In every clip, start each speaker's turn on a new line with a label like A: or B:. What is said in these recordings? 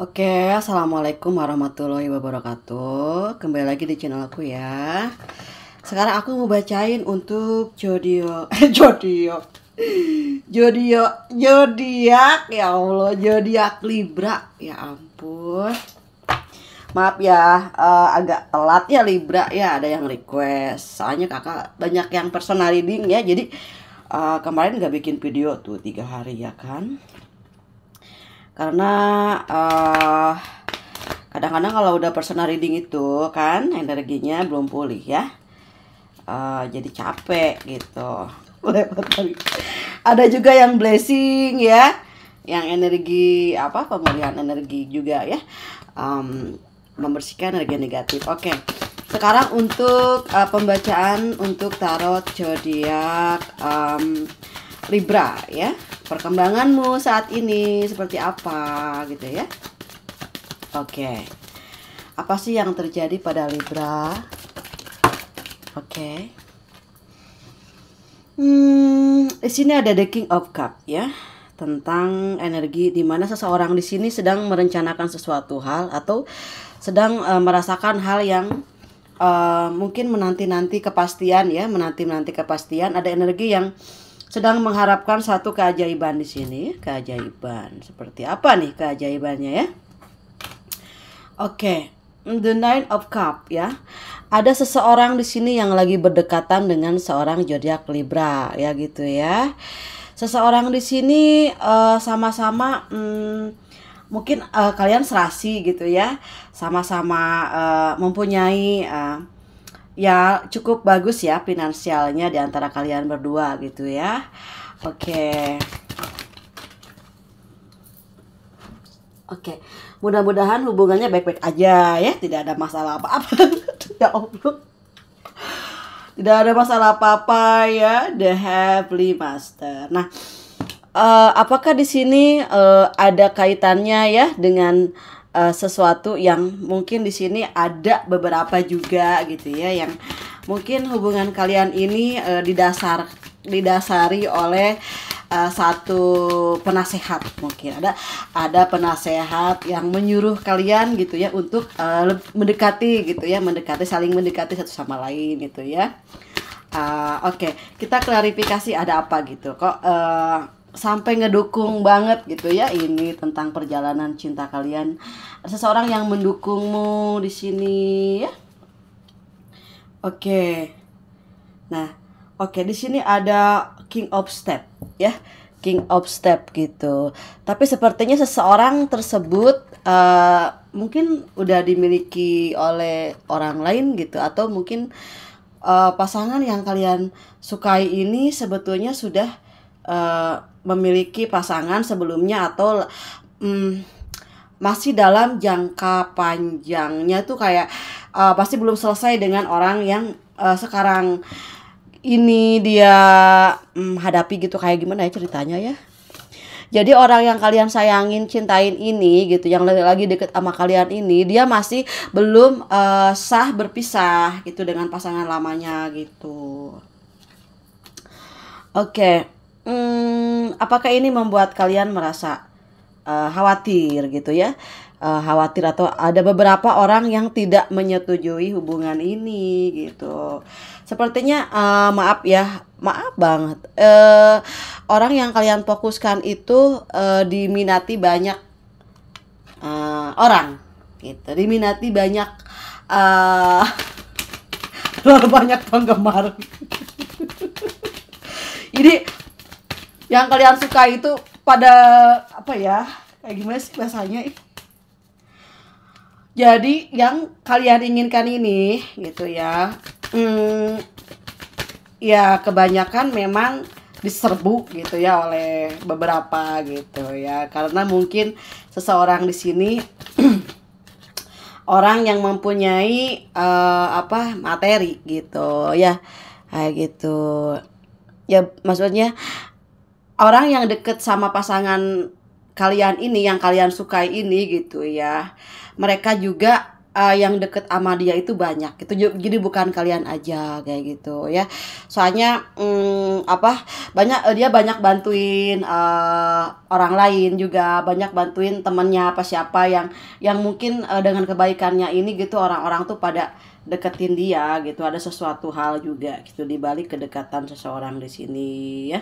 A: Oke, assalamualaikum warahmatullahi wabarakatuh. Kembali lagi di channel aku ya. Sekarang aku mau bacain untuk Jodio, Jodio, Jodio, Jodiak ya Allah, Jodiak Libra ya ampun. Maaf ya, uh, agak telat ya Libra ya ada yang request. Soalnya kakak banyak yang personal reading ya, jadi uh, kemarin nggak bikin video tuh tiga hari ya kan karena kadang eh, kadang-kadang kalau udah personal reading itu kan energinya belum pulih ya uh, jadi capek gitu ada juga yang blessing ya yang energi apa pemulihan energi juga ya um, membersihkan energi negatif oke okay. sekarang untuk uh, pembacaan untuk tarot zodiak um, Libra ya. Perkembanganmu saat ini seperti apa gitu ya. Oke. Apa sih yang terjadi pada Libra? Oke. Hmm, di sini ada The King of Cup ya tentang energi di mana seseorang di sini sedang merencanakan sesuatu hal atau sedang uh, merasakan hal yang uh, mungkin menanti-nanti kepastian ya, menanti-nanti kepastian ada energi yang sedang mengharapkan satu keajaiban di sini. Keajaiban. Seperti apa nih keajaibannya ya? Oke, okay. the nine of cup ya. Ada seseorang di sini yang lagi berdekatan dengan seorang zodiak Libra ya gitu ya. Seseorang di sini sama eh, sama-sama hmm, mungkin uh, kalian serasi gitu ya. Sama-sama uh, mempunyai uh, ya cukup bagus ya finansialnya di antara kalian berdua gitu ya. Oke. Okay. Oke. Okay. Mudah-mudahan hubungannya baik-baik aja ya, tidak ada masalah apa-apa. ya Allah. Tidak ada masalah apa-apa ya, the happy master. Nah, uh, apakah di sini uh, ada kaitannya ya dengan uh, sesuatu yang mungkin di sini ada beberapa juga gitu ya yang mungkin hubungan kalian ini uh, didasar didasari oleh uh, satu penasehat mungkin ada ada penasehat yang menyuruh kalian gitu ya untuk uh, mendekati gitu ya mendekati saling mendekati satu sama lain gitu ya uh, oke okay. kita klarifikasi ada apa gitu kok uh, sampai ngedukung banget gitu ya ini tentang perjalanan cinta kalian seseorang yang mendukungmu di sini ya oke nah oke di sini ada king of step ya king of step gitu tapi sepertinya seseorang tersebut uh, mungkin udah dimiliki oleh orang lain gitu atau mungkin uh, pasangan yang kalian sukai ini sebetulnya sudah Eh, memiliki pasangan sebelumnya atau um, masih dalam jangka panjangnya tuh kayak uh, pasti belum selesai dengan orang yang uh, sekarang ini dia um, hadapi gitu kayak gimana ya ceritanya ya jadi orang yang kalian sayangin, cintain ini gitu, yang lagi deket sama kalian ini, dia masih belum uh, sah berpisah gitu dengan pasangan lamanya gitu. Oke. Okay hmm, apakah ini membuat kalian merasa uh, khawatir gitu ya? Uh, khawatir atau ada beberapa orang yang tidak menyetujui hubungan ini gitu. Sepertinya uh, maaf ya, maaf banget. Uh, orang yang kalian fokuskan itu uh, diminati banyak uh, orang gitu. Diminati banyak uh, banyak penggemar. Jadi yang kalian suka itu pada apa ya kayak gimana sih bahasanya jadi yang kalian inginkan ini gitu ya hmm, ya kebanyakan memang diserbu gitu ya oleh beberapa gitu ya karena mungkin seseorang di sini orang yang mempunyai uh, apa materi gitu ya kayak gitu ya maksudnya orang yang deket sama pasangan kalian ini yang kalian sukai ini gitu ya mereka juga uh, yang deket sama dia itu banyak itu jadi bukan kalian aja kayak gitu ya soalnya um, apa banyak uh, dia banyak bantuin uh, orang lain juga banyak bantuin temennya apa siapa yang yang mungkin uh, dengan kebaikannya ini gitu orang-orang tuh pada deketin dia gitu ada sesuatu hal juga gitu dibalik kedekatan seseorang di sini ya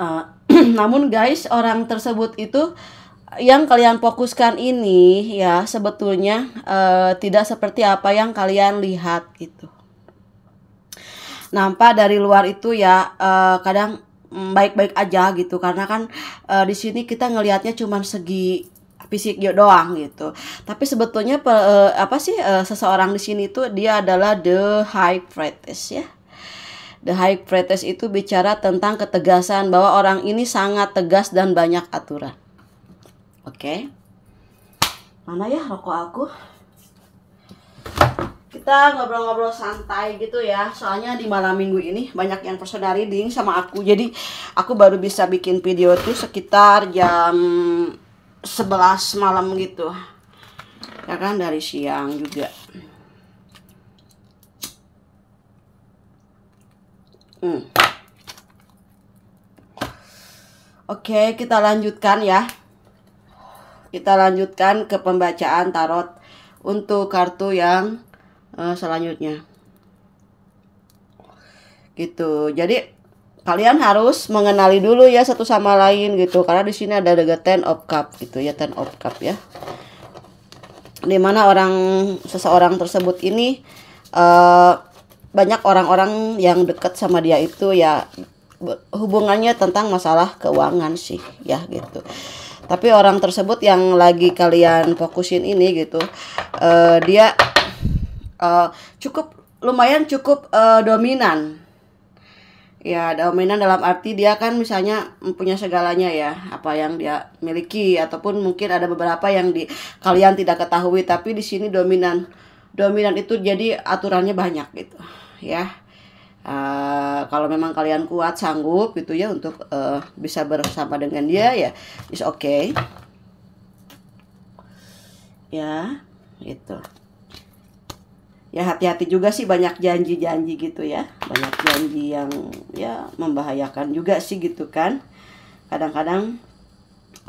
A: Eh, namun guys, orang tersebut itu yang kalian fokuskan ini ya sebetulnya uh, tidak seperti apa yang kalian lihat gitu. Nampak dari luar itu ya uh, kadang mm, baik-baik aja gitu karena kan uh, di sini kita ngelihatnya cuma segi fisik doang gitu. Tapi sebetulnya uh, apa sih uh, seseorang di sini itu dia adalah the high priestess ya. The High Priestess itu bicara tentang ketegasan bahwa orang ini sangat tegas dan banyak aturan. Oke. Okay. Mana ya rokok aku? Kita ngobrol-ngobrol santai gitu ya. Soalnya di malam minggu ini banyak yang personal reading sama aku. Jadi aku baru bisa bikin video tuh sekitar jam 11 malam gitu. Ya kan dari siang juga. Hmm. Oke, kita lanjutkan ya. Kita lanjutkan ke pembacaan tarot untuk kartu yang uh, selanjutnya. Gitu. Jadi kalian harus mengenali dulu ya satu sama lain gitu karena di sini ada juga ten of cup gitu ya ten of cup ya dimana orang seseorang tersebut ini uh, banyak orang-orang yang dekat sama dia itu ya hubungannya tentang masalah keuangan sih ya gitu tapi orang tersebut yang lagi kalian fokusin ini gitu uh, dia uh, cukup lumayan cukup uh, dominan ya dominan dalam arti dia kan misalnya punya segalanya ya apa yang dia miliki ataupun mungkin ada beberapa yang di kalian tidak ketahui tapi di sini dominan dominan itu jadi aturannya banyak gitu ya uh, kalau memang kalian kuat sanggup gitu ya untuk uh, bisa bersama dengan dia ya is okay ya gitu ya hati-hati juga sih banyak janji-janji gitu ya banyak janji yang ya membahayakan juga sih gitu kan kadang-kadang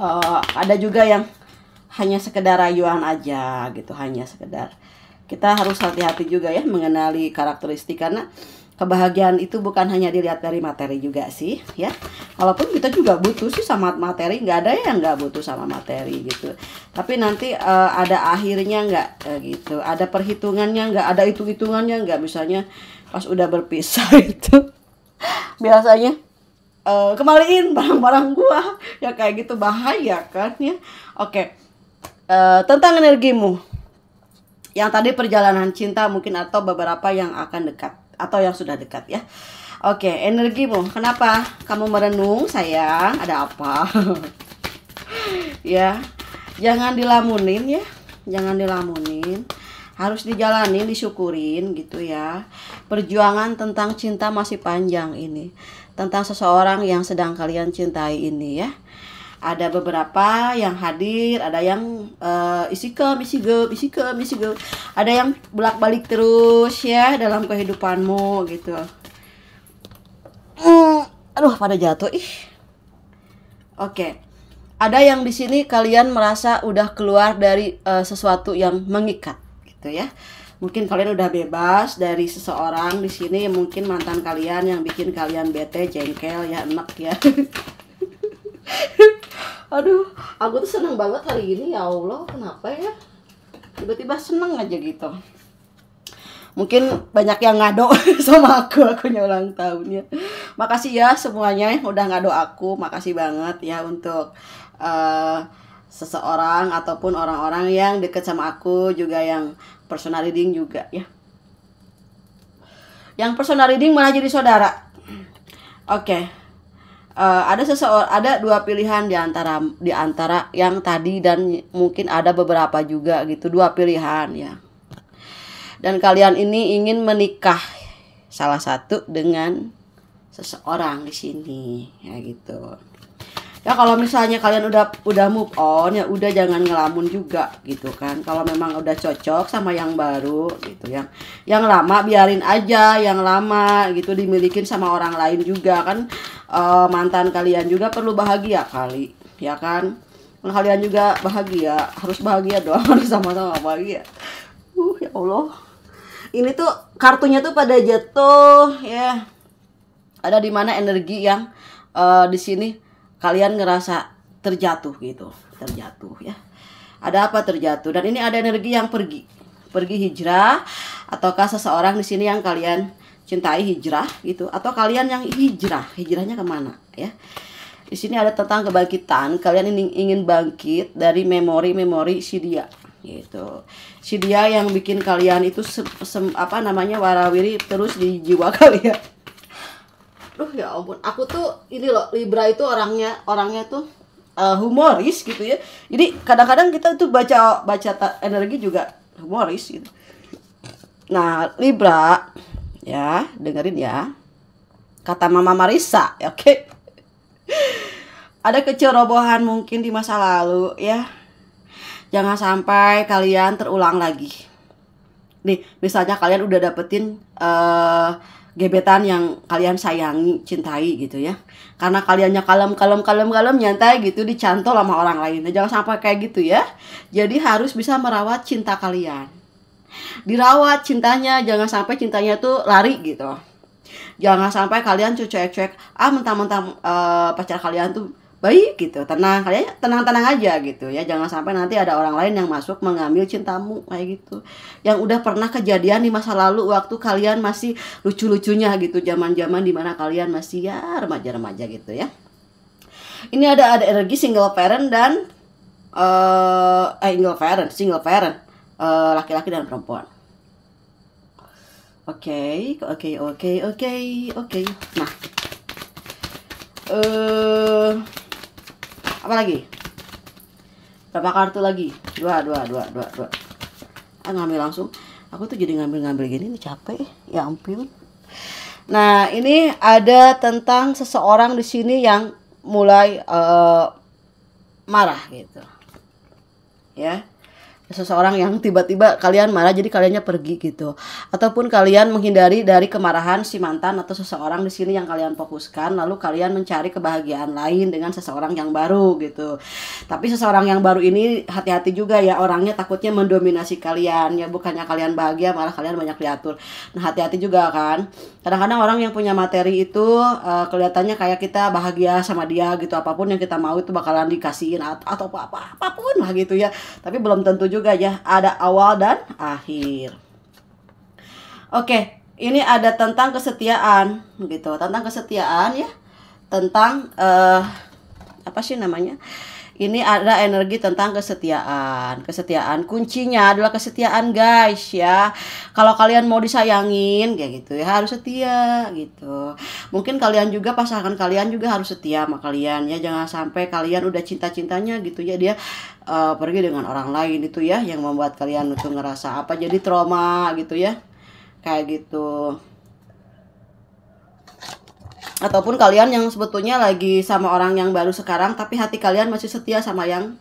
A: uh, ada juga yang hanya sekedar rayuan aja gitu hanya sekedar kita harus hati-hati juga ya mengenali karakteristik karena kebahagiaan itu bukan hanya dilihat dari materi juga sih ya walaupun kita juga butuh sih sama materi nggak ada yang nggak butuh sama materi gitu tapi nanti uh, ada akhirnya nggak uh, gitu ada perhitungannya nggak ada hitung hitungannya nggak misalnya pas udah berpisah itu biasanya uh, eh, kembaliin barang-barang gua ya kayak gitu bahaya kan ya oke okay. uh, tentang energimu yang tadi perjalanan cinta mungkin atau beberapa yang akan dekat atau yang sudah dekat ya. Oke, energimu. Kenapa kamu merenung, sayang? Ada apa? ya. Jangan dilamunin ya. Jangan dilamunin harus dijalani disyukurin gitu ya. Perjuangan tentang cinta masih panjang ini. Tentang seseorang yang sedang kalian cintai ini ya ada beberapa yang hadir ada yang uh, isi ke isi ke isi ke isi ke ada yang bolak balik terus ya dalam kehidupanmu gitu mm, aduh pada jatuh ih oke okay. ada yang di sini kalian merasa udah keluar dari uh, sesuatu yang mengikat gitu ya mungkin kalian udah bebas dari seseorang di sini mungkin mantan kalian yang bikin kalian bete jengkel ya enak ya aduh aku tuh seneng banget hari ini ya Allah kenapa ya tiba-tiba seneng aja gitu mungkin banyak yang ngado sama aku aku ulang tahunnya makasih ya semuanya yang udah ngado aku makasih banget ya untuk uh, seseorang ataupun orang-orang yang deket sama aku juga yang personal reading juga ya yang personal reading malah jadi saudara oke okay uh, ada seseorang ada dua pilihan di antara di antara yang tadi dan mungkin ada beberapa juga gitu dua pilihan ya dan kalian ini ingin menikah salah satu dengan seseorang di sini ya gitu ya kalau misalnya kalian udah udah move on ya udah jangan ngelamun juga gitu kan kalau memang udah cocok sama yang baru gitu yang yang lama biarin aja yang lama gitu dimilikin sama orang lain juga kan e, mantan kalian juga perlu bahagia kali ya kan nah, kalian juga bahagia harus bahagia doang harus sama-sama bahagia uh ya allah ini tuh kartunya tuh pada jatuh ya ada di mana energi yang uh, di sini kalian ngerasa terjatuh gitu terjatuh ya ada apa terjatuh dan ini ada energi yang pergi pergi hijrah ataukah seseorang di sini yang kalian cintai hijrah gitu atau kalian yang hijrah hijrahnya kemana ya di sini ada tentang kebangkitan kalian ingin ingin bangkit dari memori-memori si dia gitu si dia yang bikin kalian itu sem, sem, apa namanya warawiri terus di jiwa kalian uh ya ampun aku tuh ini loh Libra itu orangnya orangnya tuh uh, humoris gitu ya jadi kadang-kadang kita tuh baca baca energi juga humoris gitu nah Libra ya dengerin ya kata Mama Marisa ya, oke okay? ada kecerobohan mungkin di masa lalu ya jangan sampai kalian terulang lagi Nih, misalnya kalian udah dapetin uh, gebetan yang kalian sayangi, cintai gitu ya. Karena kaliannya kalem, kalem, kalem, kalem, nyantai gitu dicantol sama orang lain. Nah, jangan sampai kayak gitu ya. Jadi harus bisa merawat cinta kalian. Dirawat cintanya, jangan sampai cintanya tuh lari gitu. Jangan sampai kalian cuek-cuek, ah mentang-mentang uh, pacar kalian tuh baik gitu tenang kalian tenang tenang aja gitu ya jangan sampai nanti ada orang lain yang masuk mengambil cintamu kayak gitu yang udah pernah kejadian di masa lalu waktu kalian masih lucu lucunya gitu zaman zaman dimana kalian masih ya remaja remaja gitu ya ini ada ada energi single parent dan uh, eh single parent single parent laki eh, laki-laki dan perempuan oke okay, oke okay, oke okay, oke okay, oke okay. nah eh, apa lagi berapa kartu lagi dua dua dua dua dua ah, ngambil langsung aku tuh jadi ngambil-ngambil gini ini capek ya ampun nah ini ada tentang seseorang di sini yang mulai uh, marah gitu ya seseorang yang tiba-tiba kalian marah jadi kaliannya pergi gitu ataupun kalian menghindari dari kemarahan si mantan atau seseorang di sini yang kalian fokuskan lalu kalian mencari kebahagiaan lain dengan seseorang yang baru gitu tapi seseorang yang baru ini hati-hati juga ya orangnya takutnya mendominasi kalian ya bukannya kalian bahagia malah kalian banyak diatur nah hati-hati juga kan kadang-kadang orang yang punya materi itu uh, kelihatannya kayak kita bahagia sama dia gitu apapun yang kita mau itu bakalan dikasihin atau, atau apa, apa apapun lah gitu ya tapi belum tentu juga juga ya, ada awal dan akhir. Oke, ini ada tentang kesetiaan gitu, tentang kesetiaan ya, tentang uh, apa sih namanya? Ini ada energi tentang kesetiaan. Kesetiaan kuncinya adalah kesetiaan, guys, ya. Kalau kalian mau disayangin kayak gitu ya harus setia gitu. Mungkin kalian juga pasangan kalian juga harus setia sama kalian ya. Jangan sampai kalian udah cinta-cintanya gitu ya dia uh, pergi dengan orang lain itu ya yang membuat kalian itu ngerasa apa jadi trauma gitu ya. Kayak gitu ataupun kalian yang sebetulnya lagi sama orang yang baru sekarang tapi hati kalian masih setia sama yang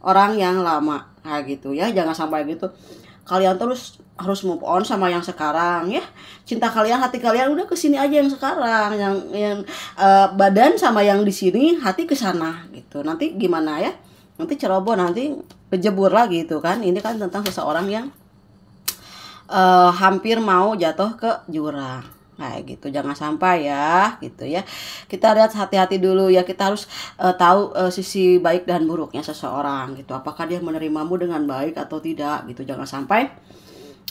A: orang yang lama nah gitu ya jangan sampai gitu kalian terus harus move on sama yang sekarang ya cinta kalian hati kalian udah kesini aja yang sekarang yang yang uh, badan sama yang di sini hati ke sana gitu nanti gimana ya nanti ceroboh nanti pejebur lagi gitu kan ini kan tentang seseorang yang uh, hampir mau jatuh ke jurang Nah, gitu. Jangan sampai ya, gitu ya. Kita lihat hati-hati dulu ya. Kita harus uh, tahu uh, sisi baik dan buruknya seseorang gitu. Apakah dia menerimamu dengan baik atau tidak gitu. Jangan sampai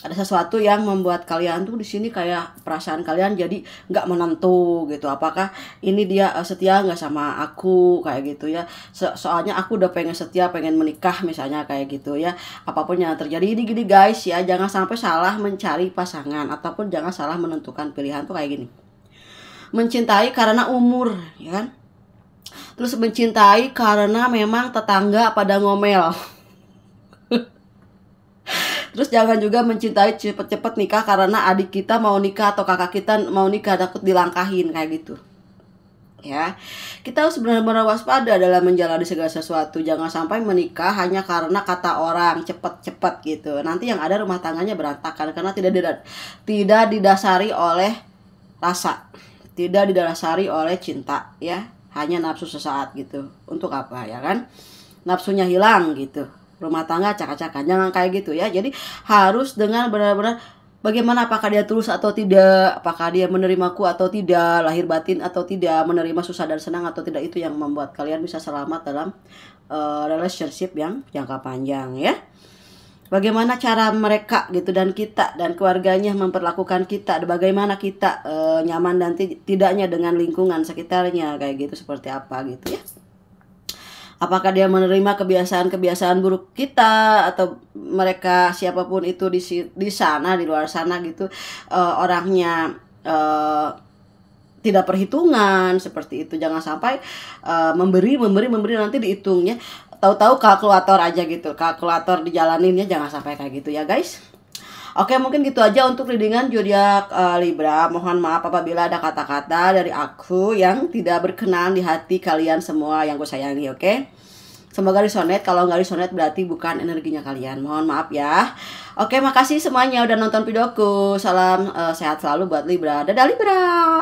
A: ada sesuatu yang membuat kalian tuh di sini kayak perasaan kalian jadi nggak menentu gitu apakah ini dia eh, setia nggak sama aku kayak gitu ya so soalnya aku udah pengen setia pengen menikah misalnya kayak gitu ya apapun yang terjadi ini gini guys ya jangan sampai salah mencari pasangan ataupun jangan salah menentukan pilihan tuh kayak gini mencintai karena umur ya kan terus mencintai karena memang tetangga pada ngomel Terus jangan juga mencintai cepet-cepet nikah karena adik kita mau nikah atau kakak kita mau nikah takut dilangkahin kayak gitu. Ya, kita harus benar-benar waspada dalam menjalani segala sesuatu. Jangan sampai menikah hanya karena kata orang cepet-cepet gitu. Nanti yang ada rumah tangganya berantakan karena tidak tidak didasari oleh rasa, tidak didasari oleh cinta, ya hanya nafsu sesaat gitu. Untuk apa ya kan? Nafsunya hilang gitu rumah tangga cakar-cakar jangan kayak gitu ya jadi harus dengan benar-benar bagaimana apakah dia tulus atau tidak apakah dia menerimaku atau tidak lahir batin atau tidak menerima susah dan senang atau tidak itu yang membuat kalian bisa selamat dalam uh, relationship yang jangka panjang ya bagaimana cara mereka gitu dan kita dan keluarganya memperlakukan kita bagaimana kita uh, nyaman dan tidaknya dengan lingkungan sekitarnya kayak gitu seperti apa gitu ya apakah dia menerima kebiasaan-kebiasaan buruk kita atau mereka siapapun itu di di sana di luar sana gitu uh, orangnya uh, tidak perhitungan seperti itu jangan sampai uh, memberi memberi memberi nanti dihitungnya tahu-tahu kalkulator aja gitu kalkulator dijalaninnya jangan sampai kayak gitu ya guys Oke, mungkin gitu aja untuk readingan zodiak uh, Libra. Mohon maaf apabila ada kata-kata dari aku yang tidak berkenan di hati kalian semua yang gue sayangi, oke? Semoga disonet Kalau nggak disonet berarti bukan energinya kalian. Mohon maaf ya. Oke, makasih semuanya udah nonton videoku. Salam uh, sehat selalu buat Libra. Dadah Libra.